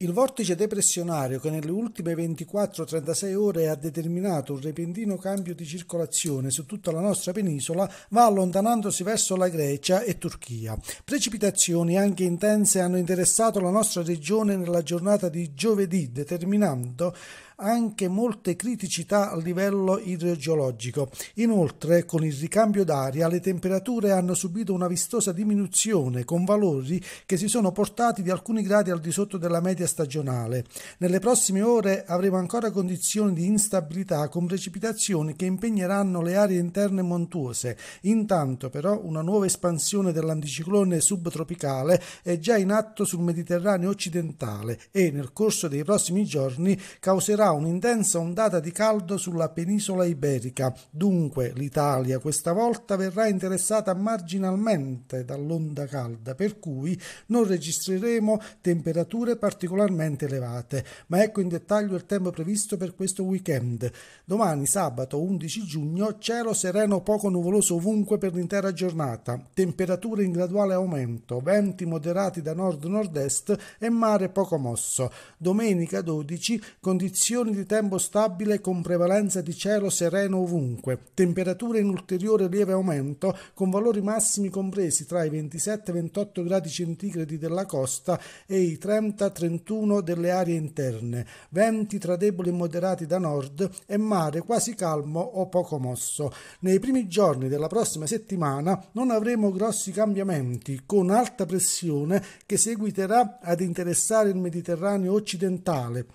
Il vortice depressionario che nelle ultime 24-36 ore ha determinato un repentino cambio di circolazione su tutta la nostra penisola va allontanandosi verso la Grecia e Turchia. Precipitazioni anche intense hanno interessato la nostra regione nella giornata di giovedì, determinando anche molte criticità a livello idrogeologico. Inoltre, con il ricambio d'aria, le temperature hanno subito una vistosa diminuzione, con valori che si sono portati di alcuni gradi al di sotto della media media stagionale. Nelle prossime ore avremo ancora condizioni di instabilità con precipitazioni che impegneranno le aree interne montuose. Intanto però una nuova espansione dell'anticiclone subtropicale è già in atto sul Mediterraneo occidentale e nel corso dei prossimi giorni causerà un'intensa ondata di caldo sulla penisola iberica. Dunque l'Italia questa volta verrà interessata marginalmente dall'onda calda, per cui non registreremo temperature particolari particolarmente elevate, ma ecco in dettaglio il tempo previsto per questo weekend. Domani sabato 11 giugno cielo sereno poco nuvoloso ovunque per l'intera giornata, temperature in graduale aumento, venti moderati da nord-nord-est e mare poco mosso. Domenica 12 condizioni di tempo stabile con prevalenza di cielo sereno ovunque, temperature in ulteriore lieve aumento con valori massimi compresi tra i 27 28 gradi centigradi della costa e i 30-31 21 delle aree interne, venti tra deboli e moderati da nord e mare quasi calmo o poco mosso. Nei primi giorni della prossima settimana non avremo grossi cambiamenti, con alta pressione che seguiterà ad interessare il Mediterraneo occidentale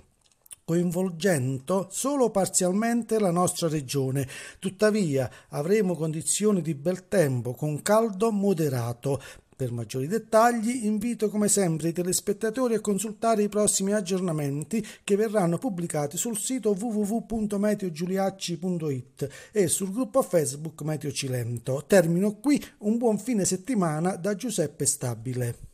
coinvolgendo solo parzialmente la nostra regione. Tuttavia avremo condizioni di bel tempo con caldo moderato. Per maggiori dettagli invito come sempre i telespettatori a consultare i prossimi aggiornamenti che verranno pubblicati sul sito www.meteogiuliacci.it e sul gruppo Facebook Meteo Cilento. Termino qui, un buon fine settimana da Giuseppe Stabile.